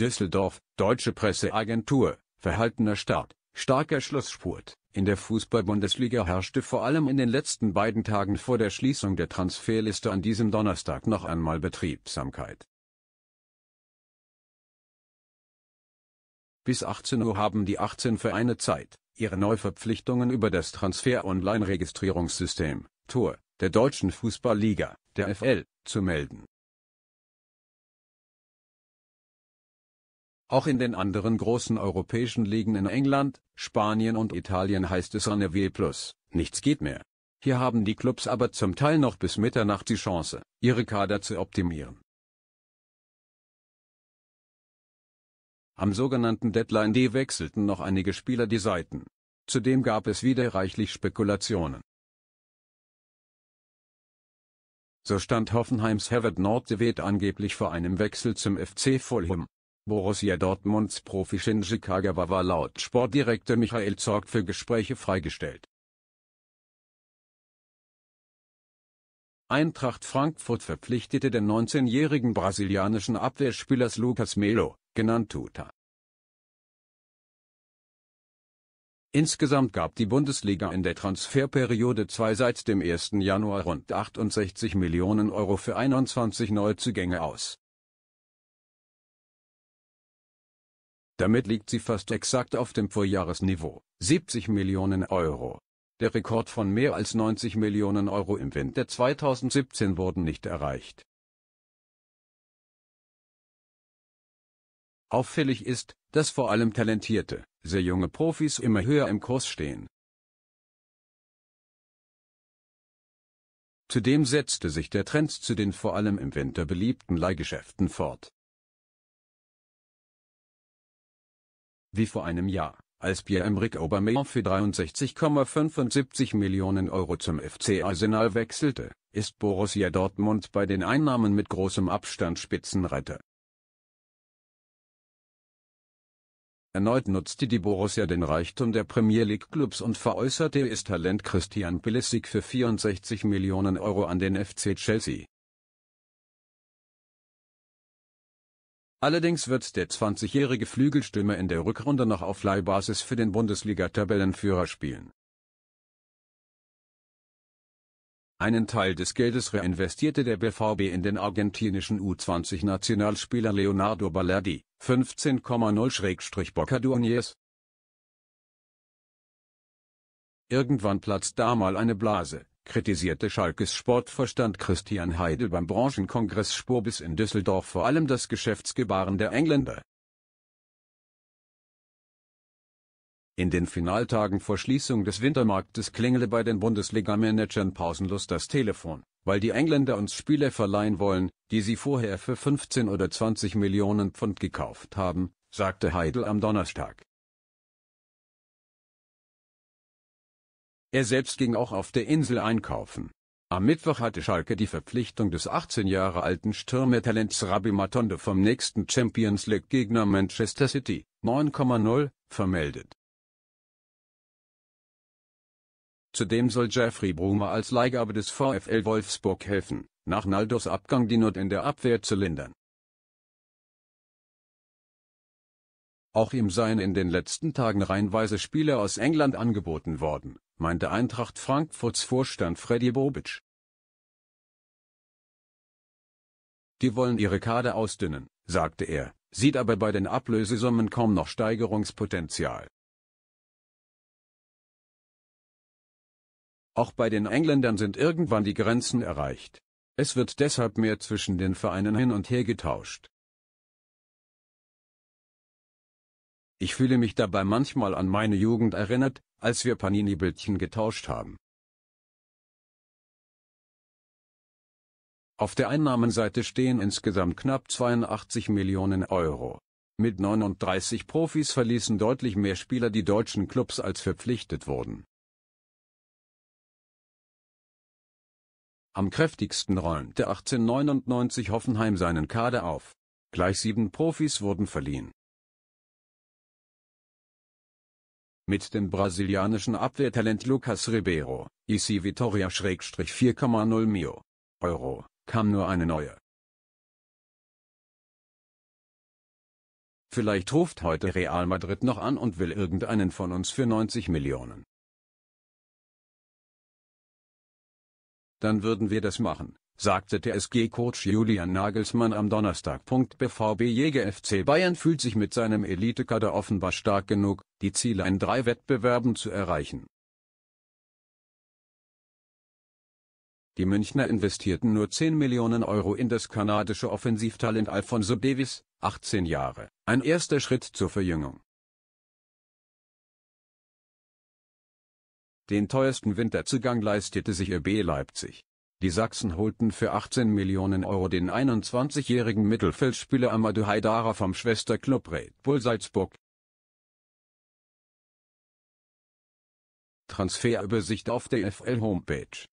Düsseldorf, Deutsche Presseagentur, verhaltener Start, starker Schlussspurt. In der Fußball-Bundesliga herrschte vor allem in den letzten beiden Tagen vor der Schließung der Transferliste an diesem Donnerstag noch einmal Betriebsamkeit. Bis 18 Uhr haben die 18 Vereine Zeit, ihre Neuverpflichtungen über das Transfer-Online-Registrierungssystem, TOR, der Deutschen Fußballliga, der FL, zu melden Auch in den anderen großen europäischen Ligen in England, Spanien und Italien heißt es on W+, Plus, nichts geht mehr. Hier haben die Clubs aber zum Teil noch bis Mitternacht die Chance, ihre Kader zu optimieren. Am sogenannten Deadline D wechselten noch einige Spieler die Seiten. Zudem gab es wieder reichlich Spekulationen. So stand Hoffenheims Herbert Nordewet angeblich vor einem Wechsel zum FC Fulham. Borussia Dortmunds Profi Shinji Kagawa war laut Sportdirektor Michael Zorg für Gespräche freigestellt. Eintracht Frankfurt verpflichtete den 19-jährigen brasilianischen Abwehrspielers Lucas Melo, genannt Tuta. Insgesamt gab die Bundesliga in der Transferperiode 2 seit dem 1. Januar rund 68 Millionen Euro für 21 Neuzugänge aus Damit liegt sie fast exakt auf dem Vorjahresniveau, 70 Millionen Euro. Der Rekord von mehr als 90 Millionen Euro im Winter 2017 wurde nicht erreicht. Auffällig ist, dass vor allem talentierte, sehr junge Profis immer höher im Kurs stehen. Zudem setzte sich der Trend zu den vor allem im Winter beliebten Leihgeschäften fort Wie vor einem Jahr, als Pierre-Emerick Aubameyang für 63,75 Millionen Euro zum FC Arsenal wechselte, ist Borussia Dortmund bei den Einnahmen mit großem Abstand Spitzenreiter. Erneut nutzte die Borussia den Reichtum der Premier League Clubs und veräußerte ihr Talent Christian Pulisic für 64 Millionen Euro an den FC Chelsea. Allerdings wird der 20-jährige Flügelstürmer in der Rückrunde noch auf Leihbasis für den Bundesliga-Tabellenführer spielen. Einen Teil des Geldes reinvestierte der BVB in den argentinischen U20-Nationalspieler Leonardo Ballardi, 15,0-Boca Juniors. Irgendwann platzt da mal eine Blase, kritisierte Schalkes Sportverstand Christian Heidel beim Branchenkongress Spurbis in Düsseldorf vor allem das Geschäftsgebaren der Engländer. In den Finaltagen vor Schließung des Wintermarktes klingele bei den Bundesliga-Managern pausenlos das Telefon, weil die Engländer uns Spieler verleihen wollen, die sie vorher für 15 oder 20 Millionen Pfund gekauft haben, sagte Heidel am Donnerstag. Er selbst ging auch auf der Insel einkaufen. Am Mittwoch hatte Schalke die Verpflichtung des 18 Jahre alten Stürmertalents Rabbi Matonde vom nächsten Champions League-Gegner Manchester City, 9,0, vermeldet. Zudem soll Jeffrey Brumer als Leihgabe des VfL Wolfsburg helfen, nach Naldos Abgang die Not in der Abwehr zu lindern. Auch ihm seien in den letzten Tagen reihenweise Spiele aus England angeboten worden, meinte Eintracht Frankfurts Vorstand Freddy Bobic. Die wollen ihre Kader ausdünnen, sagte er, sieht aber bei den Ablösesummen kaum noch Steigerungspotenzial. Auch bei den Engländern sind irgendwann die Grenzen erreicht. Es wird deshalb mehr zwischen den Vereinen hin und her getauscht. Ich fühle mich dabei manchmal an meine Jugend erinnert, als wir Panini-Bildchen getauscht haben. Auf der Einnahmenseite stehen insgesamt knapp 82 Millionen Euro. Mit 39 Profis verließen deutlich mehr Spieler die deutschen Clubs als verpflichtet wurden. Am kräftigsten räumte 1899 Hoffenheim seinen Kader auf. Gleich sieben Profis wurden verliehen. Mit dem brasilianischen Abwehrtalent Lucas Ribeiro, IC Vitória-4,0 Mio. Euro, kam nur eine neue. Vielleicht ruft heute Real Madrid noch an und will irgendeinen von uns für 90 Millionen. Dann würden wir das machen, sagte der SG-Coach Julian Nagelsmann am Donnerstag. BVB Jäger FC Bayern fühlt sich mit seinem Elitekader offenbar stark genug, die Ziele in drei Wettbewerben zu erreichen. Die Münchner investierten nur 10 Millionen Euro in das kanadische Offensivtalent Alfonso Davis, 18 Jahre, ein erster Schritt zur Verjüngung. Den teuersten Winterzugang leistete sich RB Leipzig. Die Sachsen holten für 18 Millionen Euro den 21-jährigen Mittelfeldspieler Amadou Haidara vom Schwesterklub Red Bull Salzburg. Transferübersicht auf der FL-Homepage